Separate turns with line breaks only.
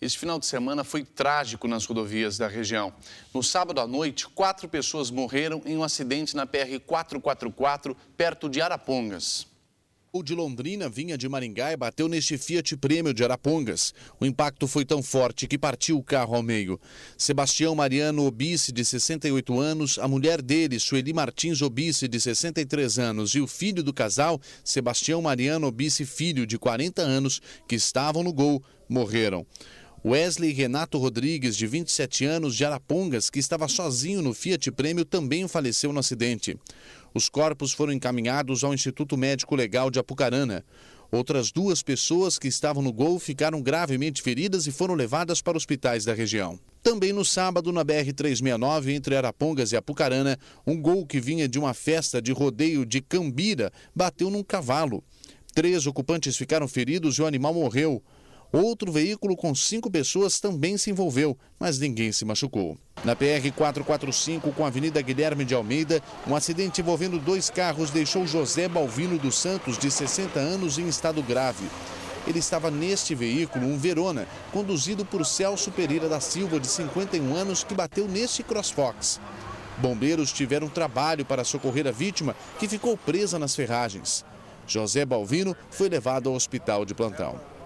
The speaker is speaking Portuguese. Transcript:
Esse final de semana foi trágico nas rodovias da região. No sábado à noite, quatro pessoas morreram em um acidente na PR-444, perto de Arapongas. O de Londrina vinha de Maringá e bateu neste Fiat Prêmio de Arapongas. O impacto foi tão forte que partiu o carro ao meio. Sebastião Mariano Obice, de 68 anos, a mulher dele, Sueli Martins Obice, de 63 anos, e o filho do casal, Sebastião Mariano Obice Filho, de 40 anos, que estavam no gol, morreram. Wesley Renato Rodrigues, de 27 anos, de Arapongas, que estava sozinho no Fiat Prêmio, também faleceu no acidente. Os corpos foram encaminhados ao Instituto Médico Legal de Apucarana. Outras duas pessoas que estavam no gol ficaram gravemente feridas e foram levadas para hospitais da região. Também no sábado, na BR-369, entre Arapongas e Apucarana, um gol que vinha de uma festa de rodeio de Cambira bateu num cavalo. Três ocupantes ficaram feridos e o animal morreu. Outro veículo com cinco pessoas também se envolveu, mas ninguém se machucou. Na PR-445, com a Avenida Guilherme de Almeida, um acidente envolvendo dois carros deixou José Balvino dos Santos, de 60 anos, em estado grave. Ele estava neste veículo, um Verona, conduzido por Celso Pereira da Silva, de 51 anos, que bateu neste crossfox. Bombeiros tiveram trabalho para socorrer a vítima, que ficou presa nas ferragens. José Balvino foi levado ao hospital de plantão.